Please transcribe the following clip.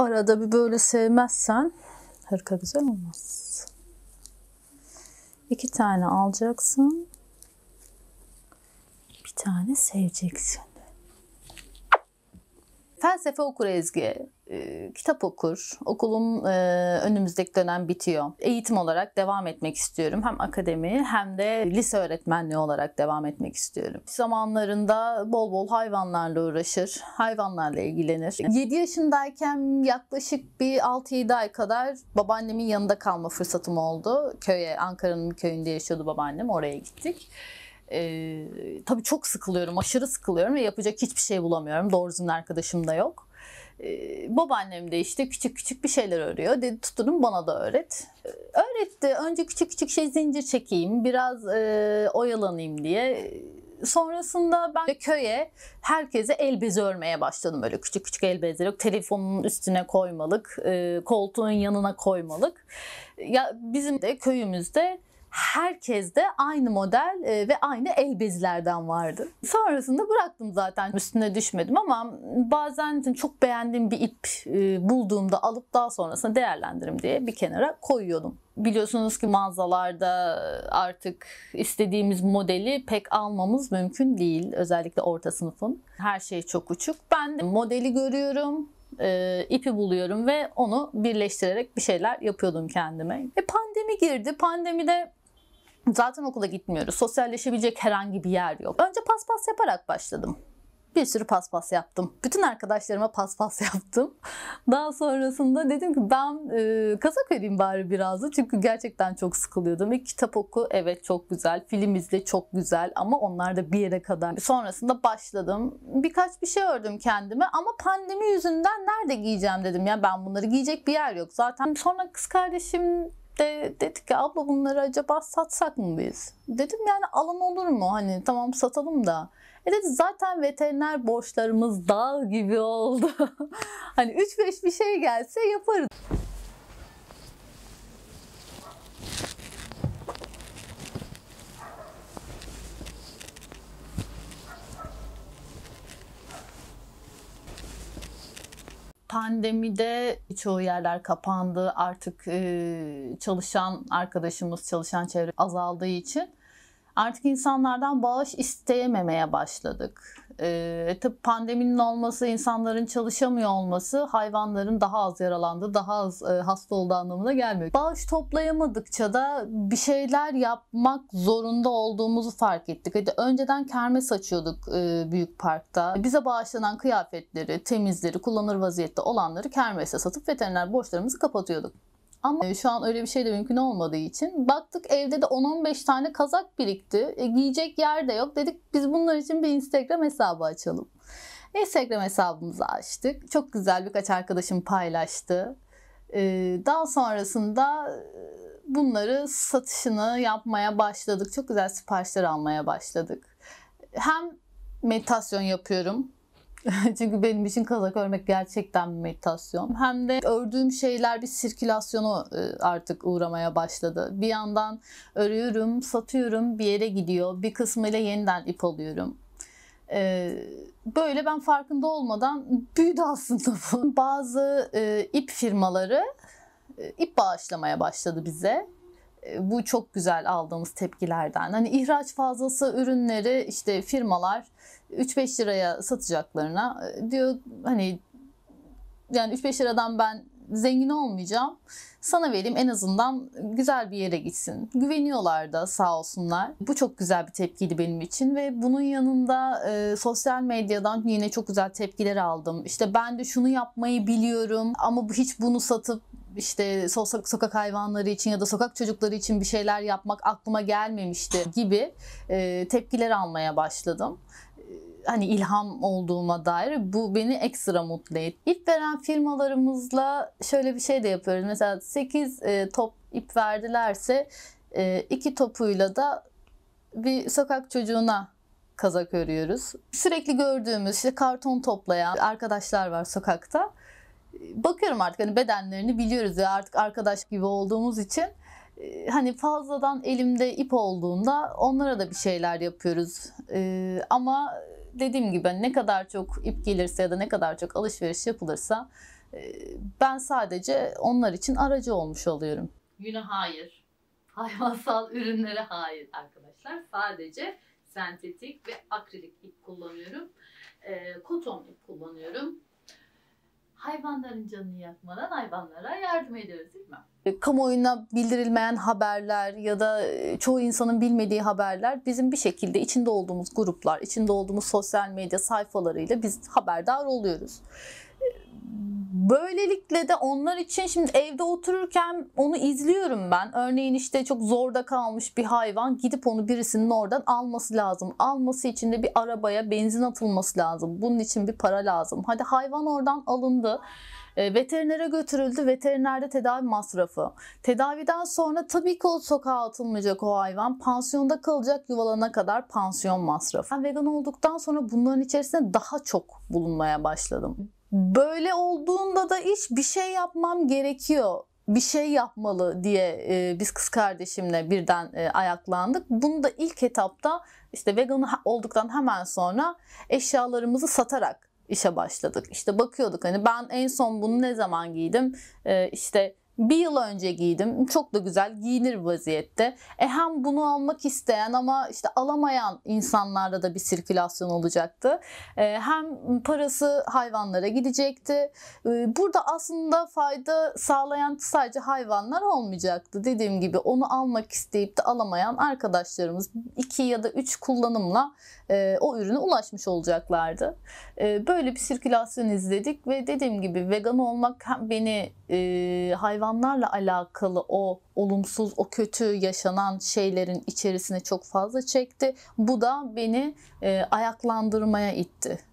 arada bir böyle sevmezsen hırka güzel olmaz. İki tane alacaksın. Bir tane seveceksin. Felsefe okur Ezgi. Ee, kitap okur. Okulum e, önümüzdeki dönem bitiyor. Eğitim olarak devam etmek istiyorum. Hem akademi hem de lise öğretmenliği olarak devam etmek istiyorum. Zamanlarında bol bol hayvanlarla uğraşır. Hayvanlarla ilgilenir. 7 yaşındayken yaklaşık bir 6-7 ay kadar babaannemin yanında kalma fırsatım oldu. Köye, Ankara'nın köyünde yaşıyordu babaannem. Oraya gittik. E, tabii çok sıkılıyorum, aşırı sıkılıyorum ve yapacak hiçbir şey bulamıyorum. Doğrusunun arkadaşım da yok. Ee, babaannem de işte küçük küçük bir şeyler örüyor. Dedi tutunun bana da öğret. Ee, öğretti. Önce küçük küçük şey zincir çekeyim, biraz e, oyalanayım diye. Sonrasında ben köye herkese el bezi örmeye başladım. Böyle küçük küçük el bezleri telefonun üstüne koymalık, e, koltuğun yanına koymalık. Ya bizim de köyümüzde herkes de aynı model e, ve aynı el bezlerden vardı. Sonrasında bıraktım zaten üstüne düşmedim ama bazen çok beğendiğim bir ip e, bulduğumda alıp daha sonrasında değerlendirim diye bir kenara koyuyordum. Biliyorsunuz ki mağazalarda artık istediğimiz modeli pek almamız mümkün değil. Özellikle orta sınıfın. Her şey çok uçuk. Ben modeli görüyorum, e, ipi buluyorum ve onu birleştirerek bir şeyler yapıyordum kendime. E, pandemi girdi. Pandemide Zaten okula gitmiyoruz. Sosyalleşebilecek herhangi bir yer yok. Önce paspas yaparak başladım. Bir sürü paspas yaptım. Bütün arkadaşlarıma paspas yaptım. Daha sonrasında dedim ki ben e, kazak vereyim bari biraz Çünkü gerçekten çok sıkılıyordum. İlk kitap oku evet çok güzel. Film izle çok güzel ama onlar da bir yere kadar. Sonrasında başladım. Birkaç bir şey ördüm kendime ama pandemi yüzünden nerede giyeceğim dedim. Ya ben bunları giyecek bir yer yok. Zaten sonra kız kardeşim de dedik ki abla bunları acaba satsak mı biz? Dedim yani alın olur mu? Hani tamam satalım da. E dedi zaten veteriner borçlarımız dağ gibi oldu. hani 3-5 bir şey gelse yaparız. Pandemide çoğu yerler kapandı. Artık e, çalışan arkadaşımız, çalışan çevre azaldığı için artık insanlardan bağış isteyememeye başladık. E, tabii pandeminin olması, insanların çalışamıyor olması hayvanların daha az yaralandığı, daha az e, hasta olduğu anlamına gelmiyor. Bağış toplayamadıkça da bir şeyler yapmak zorunda olduğumuzu fark ettik. Hadi önceden kermes açıyorduk e, büyük parkta. Bize bağışlanan kıyafetleri, temizleri, kullanır vaziyette olanları kermese satıp veteriner borçlarımızı kapatıyorduk. Ama e, şu an öyle bir şey de mümkün olmadığı için. Baktık evde de 10-15 tane kazak birikti. E, giyecek yer de yok. Dedik biz bunlar için bir Instagram hesabı açalım. Instagram hesabımızı açtık. Çok güzel birkaç arkadaşım paylaştı. Ee, daha sonrasında e, bunları satışını yapmaya başladık. Çok güzel siparişler almaya başladık. Hem meditasyon yapıyorum. Çünkü benim için kazak örmek gerçekten bir meditasyon. Hem de ördüğüm şeyler bir sirkülasyonu e, artık uğramaya başladı. Bir yandan örüyorum, satıyorum, bir yere gidiyor. Bir kısmıyla yeniden ip alıyorum. E, böyle ben farkında olmadan büyüdü aslında bu. Bazı e, ip firmaları ip bağışlamaya başladı bize. Ee, bu çok güzel aldığımız tepkilerden. Hani ihraç fazlası ürünleri işte firmalar 3-5 liraya satacaklarına e, diyor hani yani 3-5 liradan ben zengin olmayacağım. Sana vereyim en azından güzel bir yere gitsin. Güveniyorlar da sağ olsunlar. Bu çok güzel bir tepkiydi benim için ve bunun yanında e, sosyal medyadan yine çok güzel tepkiler aldım. İşte ben de şunu yapmayı biliyorum ama hiç bunu satıp işte sokak, sokak hayvanları için ya da sokak çocukları için bir şeyler yapmak aklıma gelmemişti gibi e, tepkiler almaya başladım e, hani ilham olduğuma dair bu beni ekstra mutlu etti. İp veren firmalarımızla şöyle bir şey de yapıyoruz. Mesela 8 e, top ip verdilerse e, iki topuyla da bir sokak çocuğuna kazak örüyoruz. Sürekli gördüğümüz işte karton toplayan arkadaşlar var sokakta bakıyorum artık hani bedenlerini biliyoruz ya artık arkadaş gibi olduğumuz için e, hani fazladan elimde ip olduğunda onlara da bir şeyler yapıyoruz. E, ama dediğim gibi hani, ne kadar çok ip gelirse ya da ne kadar çok alışveriş yapılırsa e, ben sadece onlar için aracı olmuş oluyorum. Yine hayır. Hayvansal ürünlere hayır arkadaşlar. Sadece sentetik ve akrilik ip kullanıyorum. E, koton ip kullanıyorum hayvanların canını yakmadan hayvanlara yardım ediyoruz değil mi? E, kamuoyuna bildirilmeyen haberler ya da e, çoğu insanın bilmediği haberler bizim bir şekilde içinde olduğumuz gruplar, içinde olduğumuz sosyal medya sayfalarıyla biz haberdar oluyoruz böylelikle de onlar için şimdi evde otururken onu izliyorum ben. Örneğin işte çok zorda kalmış bir hayvan gidip onu birisinin oradan alması lazım. Alması için de bir arabaya benzin atılması lazım. Bunun için bir para lazım. Hadi hayvan oradan alındı. Ee, veterinere götürüldü. Veterinerde tedavi masrafı. Tedaviden sonra tabii ki o sokağa atılmayacak o hayvan. Pansiyonda kalacak yuvalana kadar pansiyon masrafı. Ben vegan olduktan sonra bunların içerisinde daha çok bulunmaya başladım. Böyle olduğunda da hiç bir şey yapmam gerekiyor bir şey yapmalı diye e, biz kız kardeşimle birden e, ayaklandık. Bunu da ilk etapta işte vegan olduktan hemen sonra eşyalarımızı satarak işe başladık. İşte bakıyorduk hani ben en son bunu ne zaman giydim? E, işte bir yıl önce giydim. Çok da güzel giyinir vaziyette. E hem bunu almak isteyen ama işte alamayan insanlarda da bir sirkülasyon olacaktı. E, hem parası hayvanlara gidecekti. E, burada aslında fayda sağlayan sadece hayvanlar olmayacaktı. Dediğim gibi onu almak isteyip de alamayan arkadaşlarımız iki ya da üç kullanımla e, o ürüne ulaşmış olacaklardı. E, böyle bir sirkülasyon izledik ve dediğim gibi vegan olmak hem beni e, hayvanlarla alakalı o olumsuz, o kötü yaşanan şeylerin içerisine çok fazla çekti. Bu da beni e, ayaklandırmaya itti.